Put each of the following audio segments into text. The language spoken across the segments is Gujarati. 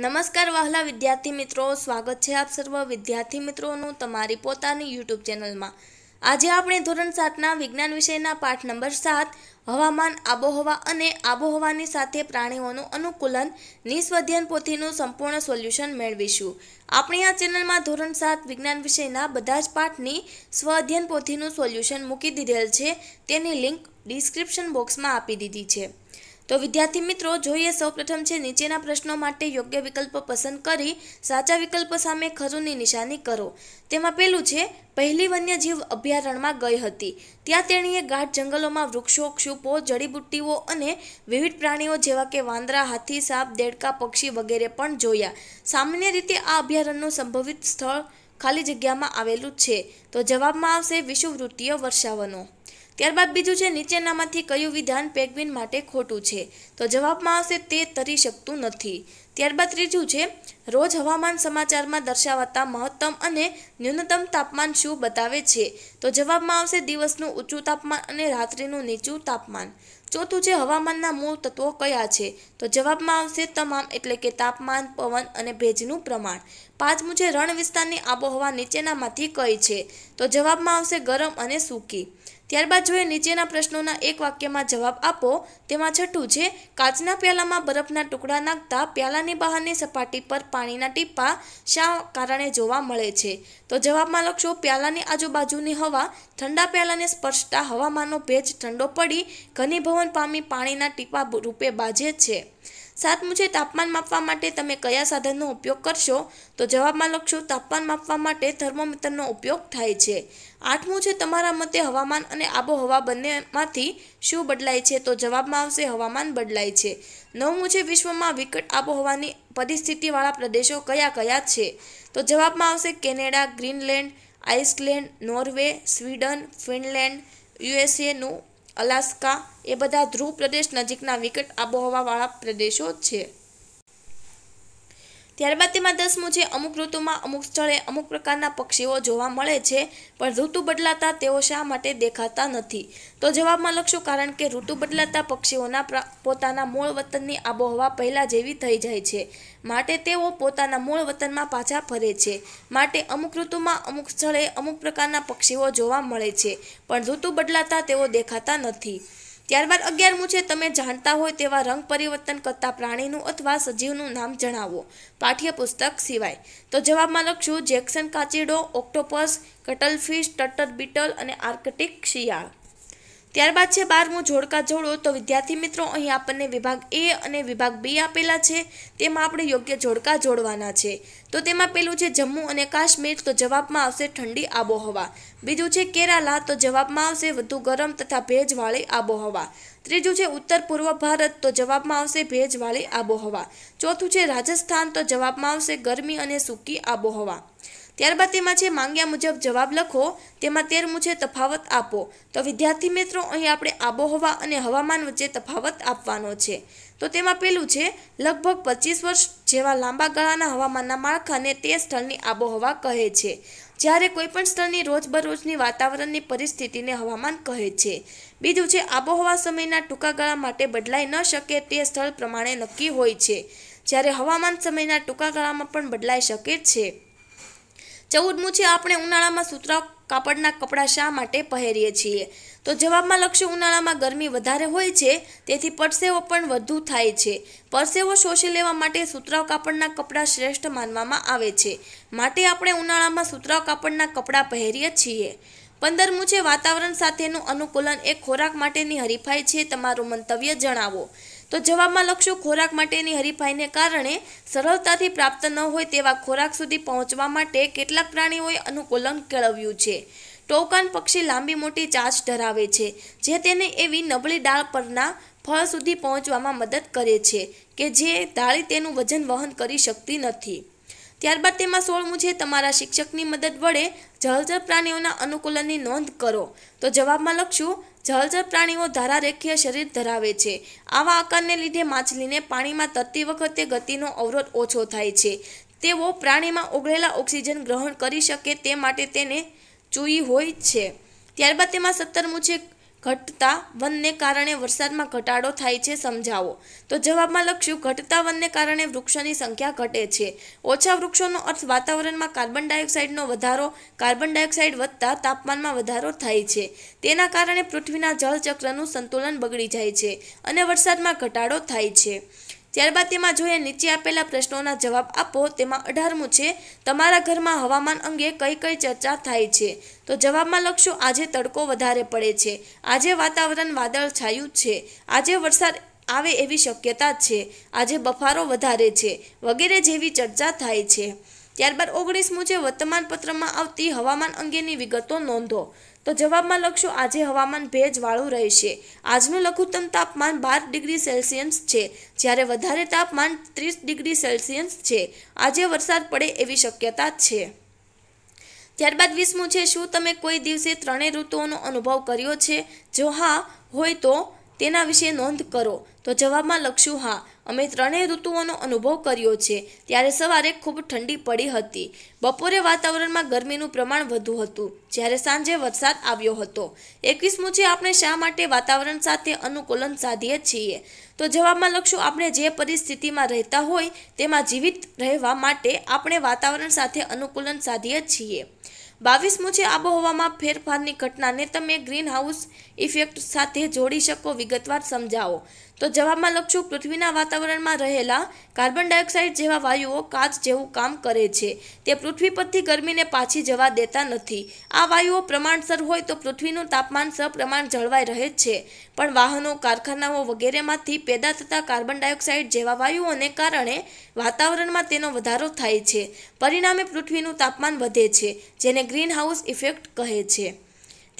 નમસ્કાર વહાલા વિદ્યાર્થી મિત્રો સ્વાગત છે આપ સર્વ વિદ્યાર્થી મિત્રોનું તમારી પોતાની યુટ્યુબ ચેનલમાં આજે આપણે ધોરણ સાતના વિજ્ઞાન વિષયના પાઠ નંબર સાત હવામાન આબોહવા અને આબોહવાની સાથે પ્રાણીઓનું અનુકૂલન નિસ્વધ્યન પોથીનું સંપૂર્ણ સોલ્યુશન મેળવીશું આપણે આ ચેનલમાં ધોરણ સાત વિજ્ઞાન વિષયના બધા જ પાઠની સ્વઅધ્યયન પોથીનું સોલ્યુશન મૂકી દીધેલ છે તેની લિંક ડિસ્ક્રિપ્શન બોક્સમાં આપી દીધી છે તો વિદ્યાર્થી મિત્રો જોઈએ સૌપ્રથમ છે નીચેના પ્રશ્નો માટે યોગ્ય વિકલ્પ પસંદ કરી સાચા વિકલ્પ સામે ખરુની નિશાની કરો તેમાં પહેલું છે પહેલી વન્યજીવ અભયારણ્યમાં ગઈ હતી ત્યાં તેણીએ ગાઢ જંગલોમાં વૃક્ષો ક્ષુપો જડીબુટ્ટીઓ અને વિવિધ પ્રાણીઓ જેવા કે વાંદરા હાથી સાપ દેડકા પક્ષી વગેરે પણ જોયા સામાન્ય રીતે આ અભયારણ્યનું સંભવિત સ્થળ ખાલી જગ્યામાં આવેલું છે તો જવાબમાં આવશે વિષુવવૃત્તીય વર્ષાવનો ત્યારબાદ બીજું છે નીચેનામાંથી કયું વિધાન પેગ્વિન માટે ખોટું છે તો જવાબમાં આવશે તે તરી શકતું નથી ત્યારબાદ ત્રીજું છે રોજ હવામાન સમાચારમાં દર્શાવાતા મહત્તમ અને ન્યૂનતમ તાપમાન શું બતાવે છે તો જવાબમાં આવશે દિવસનું ઊંચું તાપમાન અને રાત્રિનું નીચું તાપમાન ચોથું છે હવામાનના મૂળ તત્વો કયા છે તો જવાબમાં આવશે તમામ એટલે કે તાપમાન પવન અને ભેજનું પ્રમાણ પાંચમું છે રણ વિસ્તારની આબોહવા નીચેનામાંથી કઈ છે તો જવાબમાં આવશે ગરમ અને સૂકી ત્યારબાદ જોઈએ નીચેના પ્રશ્નોના એક વાક્યમાં જવાબ આપો તેમાં છઠ્ઠું છે કાચના પ્યાલામાં બરફના ટુકડા નાખતા પ્યાલાની બહારની સપાટી પર પાણીના ટીપા શા કારણે જોવા મળે છે તો જવાબમાં લખશો પ્યાલાની આજુબાજુની હવા ઠંડા પ્યાલાને સ્પર્શતા હવામાનનો ભેજ ઠંડો પડી ઘનીભવન પામી પાણીના ટીપા રૂપે બાજે છે સાતમું છે તાપમાન માપવા માટે તમે કયા સાધનનો ઉપયોગ કરશો તો જવાબમાં લખશો તાપમાન માપવા માટે થર્મોમીટરનો ઉપયોગ થાય છે આઠમું છે તમારા મતે હવામાન અને આબોહવા બંનેમાંથી શું બદલાય છે તો જવાબમાં આવશે હવામાન બદલાય છે નવમું છે વિશ્વમાં વિકટ આબોહવાની પરિસ્થિતિવાળા પ્રદેશો કયા કયા છે તો જવાબમાં આવશે Canada Greenland Iceland Norway Sweden Finland યુએસએનું અલાસ્કા એ બધા ધ્રુવ પ્રદેશ નજીકના વિકટ આબોહવાવાળા પ્રદેશો છે ત્યારબાદ તેમાં દસમું છે અમુક ઋતુમાં અમુક સ્થળે અમુક પ્રકારના પક્ષીઓ જોવા મળે છે પણ ઋતુ બદલાતા તેઓ શા માટે દેખાતા નથી તો જવાબમાં લખશું કારણ કે ઋતુ બદલાતા પક્ષીઓના પોતાના મૂળ વતનની આબોહવા પહેલાં જેવી થઈ જાય છે માટે તેઓ પોતાના મૂળ વતનમાં પાછા ફરે છે માટે અમુક ઋતુમાં અમુક સ્થળે અમુક પ્રકારના પક્ષીઓ જોવા મળે છે પણ ઋતુ બદલાતા તેઓ દેખાતા નથી ત્યારબાદ અગિયારમું છે તમે જાણતા હોય તેવા રંગ પરિવર્તન કરતા પ્રાણીનું અથવા સજીવનું નામ જણાવો પાઠ્યપુસ્તક સિવાય તો જવાબમાં લખશું જેક્સન કાચીડો ઓક્ટોપસ કટલફિશ ટટર બીટલ અને આર્કટિક શિયાળ ત્યારબાદ છે બારમું જોડકા જોડો તો વિદ્યાર્થી મિત્રો અહીં આપણને વિભાગ એ અને વિભાગ બી આપેલા છે તેમાં આપણે યોગ્ય જોડકા જોડવાના છે તો તેમાં પેલું છે જમ્મુ અને કાશ્મીર તો જવાબમાં આવશે ઠંડી આબોહવા બીજું છે કેરાલા તો જવાબમાં આવશે વધુ ગરમ તથા ભેજવાળી આબોહવા ત્રીજું છે ઉત્તર પૂર્વ ભારત તો જવાબમાં આવશે ભેજવાળી આબોહવા ચોથું છે રાજસ્થાન તો જવાબમાં આવશે ગરમી અને સૂકી આબોહવા ત્યારબાદ તેમાં છે માંગ્યા મુજબ જવાબ લખો તેમાં તેર મુજબ તફાવત આપો તો વિદ્યાર્થી મિત્રો અહીં આપણે આબોહવા અને હવામાન વચ્ચે તફાવત આપવાનો છે તો તેમાં પહેલું છે લગભગ પચીસ વર્ષ જેવા લાંબા ગાળાના હવામાનના માળખાને તે સ્થળની આબોહવા કહે છે જ્યારે કોઈપણ સ્થળની રોજબરોજની વાતાવરણની પરિસ્થિતિને હવામાન કહે છે બીજું છે આબોહવા સમયના ટૂંકા ગાળા માટે બદલાઈ ન શકે તે સ્થળ પ્રમાણે નક્કી હોય છે જ્યારે હવામાન સમયના ટૂંકા ગાળામાં પણ બદલાઈ શકે છે ચૌદમું છે આપણે ઉનાળામાં સૂતરા કાપડના કપડાં શા માટે પહેરીએ છીએ તો જવાબમાં લખશું ઉનાળામાં ગરમી વધારે હોય છે તેથી પરસેવો પણ વધુ થાય છે પરસેવો શોષી લેવા માટે સુતરાવ કાપડના કપડાં શ્રેષ્ઠ માનવામાં આવે છે માટે આપણે ઉનાળામાં સુતરાવ કાપડના કપડાં પહેરીએ છીએ પંદરમું છે વાતાવરણ સાથેનું અનુકૂલન એ ખોરાક માટેની હરીફાઈ છે તમારું મંતવ્ય જણાવો તો જવાબમાં લખશું ખોરાક માટેની હરીફાઈને કારણે સરળતાથી પ્રાપ્ત ન હોય તેવા ખોરાક સુધી પહોંચવા માટે કેટલાક પ્રાણીઓએ અનુકૂલન કેળવ્યું છે ટોકાન પક્ષી લાંબી મોટી ચાંચ ધરાવે છે જે તેને એવી નબળી ડાળ પરના ફળ સુધી પહોંચવામાં મદદ કરે છે કે જે ડાળી તેનું વજન વહન કરી શકતી નથી ત્યારબાદ તેમાં સોળ મુજે તમારા શિક્ષકની મદદ વડે જળચર પ્રાણીઓના અનુકૂલનની નોંધ કરો તો જવાબમાં લખશું જળચર પ્રાણીઓ ધારારેખીય શરીર ધરાવે છે આવા આકારને લીધે માછલીને પાણીમાં તરતી વખતે ગતિનો અવરોધ ઓછો થાય છે તેઓ પ્રાણીમાં ઓગળેલા ઓક્સિજન ગ્રહણ કરી શકે તે માટે તેને ચૂઈ હોય છે ત્યારબાદ તેમાં સત્તરમું છે ઘટતા વનને કારણે વરસાદમાં ઘટાડો થાય છે સમજાવો તો જવાબમાં લખ્યું ઘટતા વનને કારણે વૃક્ષોની સંખ્યા ઘટે છે ઓછા વૃક્ષોનો અર્થ વાતાવરણમાં કાર્બન ડાયોક્સાઇડનો વધારો કાર્બન ડાયોક્સાઇડ વધતા તાપમાનમાં વધારો થાય છે તેના કારણે પૃથ્વીના જળચક્રનું સંતુલન બગડી જાય છે અને વરસાદમાં ઘટાડો થાય છે ત્યારબાદ તેમાં જોઈએ નીચે આપેલા પ્રશ્નોના જવાબ આપો તેમાં અઢારમું છે તમારા ઘરમાં હવામાન અંગે કઈ કઈ ચર્ચા થાય છે તો જવાબમાં લખશો આજે તડકો વધારે પડે છે આજે વાતાવરણ વાદળ છાયું છે આજે વરસાદ આવે એવી શક્યતા છે આજે બફારો વધારે છે વગેરે જેવી ચર્ચા થાય છે ત્યારબાદ ઓગણીસમું છે વર્તમાનપત્રમાં આવતી હવામાન અંગેની વિગતો નોંધો તો જવાબમાં લખશું આજે હવામાન ભેજવાળું રહેશે આજનું લઘુત્તમ તાપમાન બાર ડિગ્રી સેલ્સિયસ છે જ્યારે વધારે તાપમાન ત્રીસ ડિગ્રી સેલ્સિયસ છે આજે વરસાદ પડે એવી શક્યતા છે ત્યારબાદ વીસમું છે શું તમે કોઈ દિવસે ત્રણેય ઋતુઓનો અનુભવ કર્યો છે જો હા હોય તો તેના વિશે નોંધ કરો તો જવાબમાં લખશું હા અમે ત્રણેય ઋતુઓનો અનુભવ કર્યો છે ત્યારે સવારે ખૂબ ઠંડી પડી હતી બપોરે વાતાવરણમાં ગરમીનું પ્રમાણ વધુ હતું જ્યારે સાંજે વરસાદ આવ્યો હતો એકવીસમું છે આપણે શા માટે વાતાવરણ સાથે અનુકૂલન સાધીએ છીએ તો જવાબમાં લખશું આપણે જે પરિસ્થિતિમાં રહેતા હોય તેમાં જીવિત રહેવા માટે આપણે વાતાવરણ સાથે અનુકૂલન સાધીએ છીએ બાવીસમું છે આબોહવામાં ફેરફારની ઘટનાને તમે ગ્રીન હાઉસ ઇફેક્ટ સાથે જોડી શકો વિગતવાર સમજાવો તો જવાબમાં લખશું પૃથ્વીના વાતાવરણમાં રહેલા કાર્બન ડાયોક્સાઇડ જેવા વાયુઓ કાચ જેવું કામ કરે છે તે પૃથ્વી પરથી ગરમીને પાછી જવા દેતા નથી આ વાયુઓ પ્રમાણસર હોય તો પૃથ્વીનું તાપમાન સપ્રમાણ જળવાઈ રહે છે પણ વાહનો કારખાનાઓ વગેરેમાંથી પેદા થતા કાર્બન ડાયોક્સાઇડ જેવા વાયુઓને કારણે વાતાવરણમાં તેનો વધારો થાય છે પરિણામે પૃથ્વીનું તાપમાન વધે છે જેને ગ્રીનહાઉસ ઇફેક્ટ કહે છે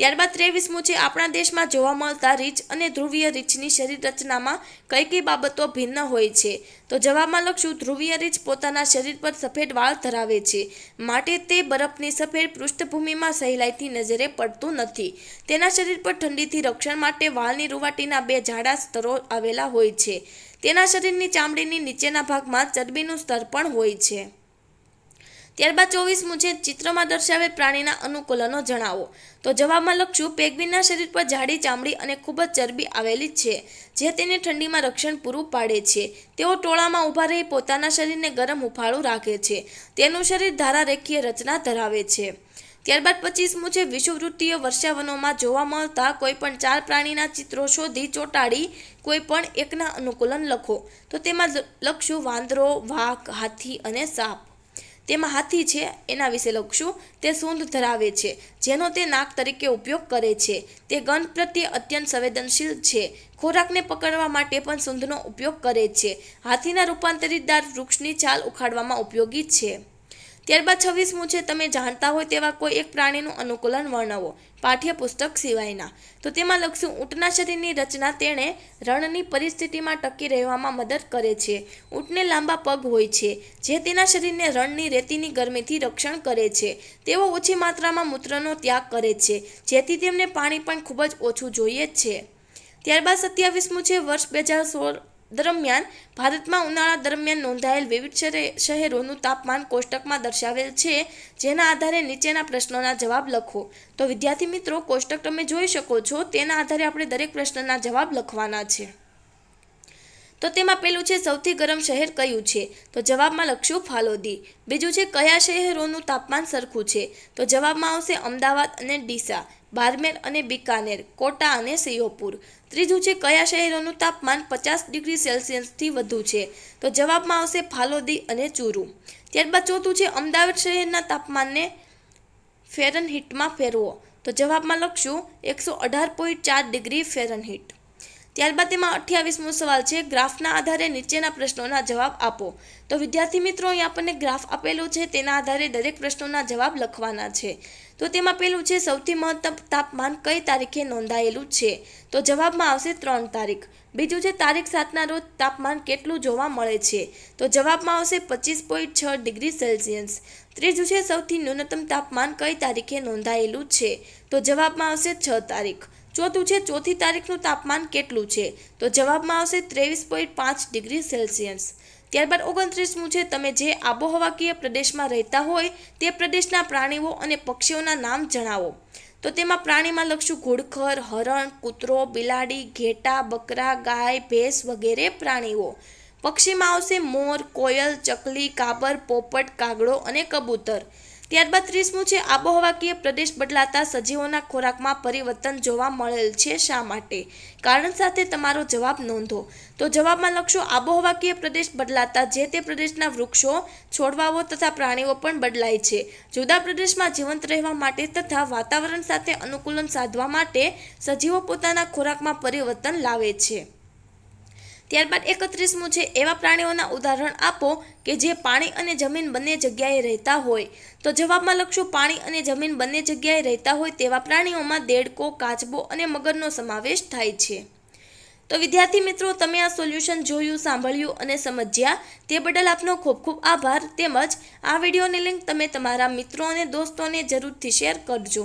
ત્યારબાદ ત્રેવીસમું છે આપણા દેશમાં જોવા મળતા રીંછ અને ધ્રુવીય રીંછની શરીર રચનામાં કઈ કઈ બાબતો ભિન્ન હોય છે તો જવાબમાં લખશું ધ્રુવીય રીંછ પોતાના શરીર પર સફેદ વાળ ધરાવે છે માટે તે બરફની સફેદ પૃષ્ઠભૂમિમાં સહેલાઈથી નજરે પડતું નથી તેના શરીર પર ઠંડીથી રક્ષણ માટે વાળની રૂવાટીના બે જાડા સ્તરો આવેલા હોય છે તેના શરીરની ચામડીની નીચેના ભાગમાં ચરબીનું સ્તર પણ હોય છે ત્યારબાદ ચોવીસમું છે ચિત્રમાં દર્શાવેલ પ્રાણીના અનુકૂલનો જણાવો તો જવાબમાં લખશું પેગ્વિનના શરીર પર જાડી ચામડી અને ખૂબ જ ચરબી આવેલી છે જે તેને ઠંડીમાં રક્ષણ પૂરું પાડે છે તેઓ ટોળામાં ઊભા રહી પોતાના શરીરને ગરમ હુફાળું રાખે છે તેનું શરીર ધારારેખીય રચના ધરાવે છે ત્યારબાદ પચીસમું છે વિષુવવૃત્તીય વર્ષાવનોમાં જોવા મળતા કોઈપણ ચાર પ્રાણીના ચિત્રો શોધી ચોંટાડી કોઈ પણ એકના અનુકૂલન લખો તો તેમાં લખશું વાંદરો વાઘ હાથી અને સાપ તેમાં હાથી છે એના વિશે લખશું તે સૂંઢ ધરાવે છે જેનો તે નાક તરીકે ઉપયોગ કરે છે તે ગંધ પ્રત્યે અત્યંત સંવેદનશીલ છે ખોરાકને પકડવા માટે પણ સૂંઢનો ઉપયોગ કરે છે હાથીના રૂપાંતરિતદાર વૃક્ષની છાલ ઉખાડવામાં ઉપયોગી છે ત્યારબાદ છવ્વીસમું છે તમે જાણતા હોય તેવા કોઈ એક પ્રાણીનું અનુકૂલન વર્ણવો પાઠ્યપુસ્તક સિવાયના તો તેમાં લખશું ઊંટના શરીરની રચના તેણે રણની પરિસ્થિતિમાં ટકી રહેવામાં મદદ કરે છે ઊંટને લાંબા પગ હોય છે જે તેના શરીરને રણની રેતીની ગરમીથી રક્ષણ કરે છે તેઓ ઓછી માત્રામાં મૂત્રનો ત્યાગ કરે છે જેથી તેમને પાણી પણ ખૂબ જ ઓછું જોઈએ છે ત્યારબાદ સત્યાવીસમું છે વર્ષ બે હજાર સોળ દરમિયાન ભારતમાં ઉનાળા દરમિયાન નોંધાયેલ વિવિધ શહેરોનું તાપમાન કોષ્ટકમાં દર્શાવેલ છે જેના આધારે નીચેના પ્રશ્નોના જવાબ લખો તો વિદ્યાર્થી મિત્રો કોષ્ટક તમે જોઈ શકો છો તેના આધારે આપણે દરેક પ્રશ્નના જવાબ લખવાના છે તો તેમાં પેલું છે સૌથી ગરમ શહેર કયું છે તો જવાબમાં લખશું ફાલોદી બીજું છે કયા શહેરોનું તાપમાન સરખું છે તો જવાબમાં આવશે અમદાવાદ અને ડીસા બારમેર અને બિકાનેર કોટા અને સિયોપુર ત્રીજું છે કયા શહેરોનું તાપમાન પચાસ ડિગ્રી સેલ્સિયસથી વધુ છે તો જવાબમાં આવશે ફાલોદી અને ચૂરુ ત્યારબાદ ચોથું છે અમદાવાદ શહેરના તાપમાનને ફેરનહીટમાં ફેરવો તો જવાબમાં લખશું એકસો અઢાર પોઈન્ટ ચાર ડિગ્રી ફેરનહીટ ત્યારબાદ તેમાં અઠ્યાવીસમો સવાલ છે ગ્રાફના આધારે નીચેના પ્રશ્નોના જવાબ આપો તો વિદ્યાર્થી મિત્રો અહીં આપણને ગ્રાફ આપેલો છે તેના આધારે દરેક પ્રશ્નોના જવાબ લખવાના છે તો તેમાં પહેલું છે સૌથી મહત્તમ તાપમાન કઈ તારીખે નોંધાયેલું છે તો જવાબમાં આવશે ત્રણ તારીખ બીજું છે તારીખ સાતના રોજ તાપમાન કેટલું જોવા મળે છે તો જવાબમાં આવશે પચીસ પોઈન્ટ છ ડિગ્રી સેલ્સિયસ ત્રીજું છે સૌથી ન્યૂનતમ તાપમાન કઈ તારીખે નોંધાયેલું છે તો જવાબમાં આવશે છ તારીખ ચોથું છે ચોથી તારીખનું તાપમાન કેટલું છે તો જવાબમાં આવશે ત્રેવીસ પોઈન્ટ પાંચ ડિગ્રી સેલ્સિયસ ત્યારબાદ ઓગણત્રીસમું છે તમે જે આબોહવાકીય પ્રદેશમાં રહેતા હોય તે પ્રદેશના પ્રાણીઓ અને પક્ષીઓના નામ જણાવો તો તેમાં પ્રાણીમાં લખશું ઘોડખર હરણ કૂતરો બિલાડી ઘેટા બકરા ગાય ભેંસ વગેરે પ્રાણીઓ પક્ષીમાં આવશે મોર કોયલ ચકલી કાબર પોપટ કાગડો અને કબૂતર ત્યારબાદ ત્રીસમું છે આબોહવાકીય પ્રદેશ બદલાતા સજીવોના ખોરાકમાં પરિવર્તન જોવા મળેલ છે શા માટે કારણ સાથે તમારો જવાબ નોંધો તો જવાબમાં લખશો આબોહવાકીય પ્રદેશ બદલાતા જે તે પ્રદેશના વૃક્ષો છોડવાઓ તથા પ્રાણીઓ પણ બદલાય છે જુદા પ્રદેશમાં જીવંત રહેવા માટે તથા વાતાવરણ સાથે અનુકૂલન સાધવા માટે સજીવો પોતાના ખોરાકમાં પરિવર્તન લાવે છે ત્યારબાદ એકત્રીસમું છે એવા પ્રાણીઓના ઉદાહરણ આપો કે જે પાણી અને જમીન બંને જગ્યાએ રહેતા હોય તો જવાબમાં લખશું પાણી અને જમીન બંને જગ્યાએ રહેતા હોય તેવા પ્રાણીઓમાં દેડકો કાચબો અને મગરનો સમાવેશ થાય છે તો વિદ્યાર્થી મિત્રો તમે આ સોલ્યુશન જોયું સાંભળ્યું અને સમજ્યા તે બદલ આપનો ખૂબ ખૂબ આભાર તેમજ આ વિડીયોની લિંક તમે તમારા મિત્રો અને દોસ્તોને જરૂરથી શેર કરજો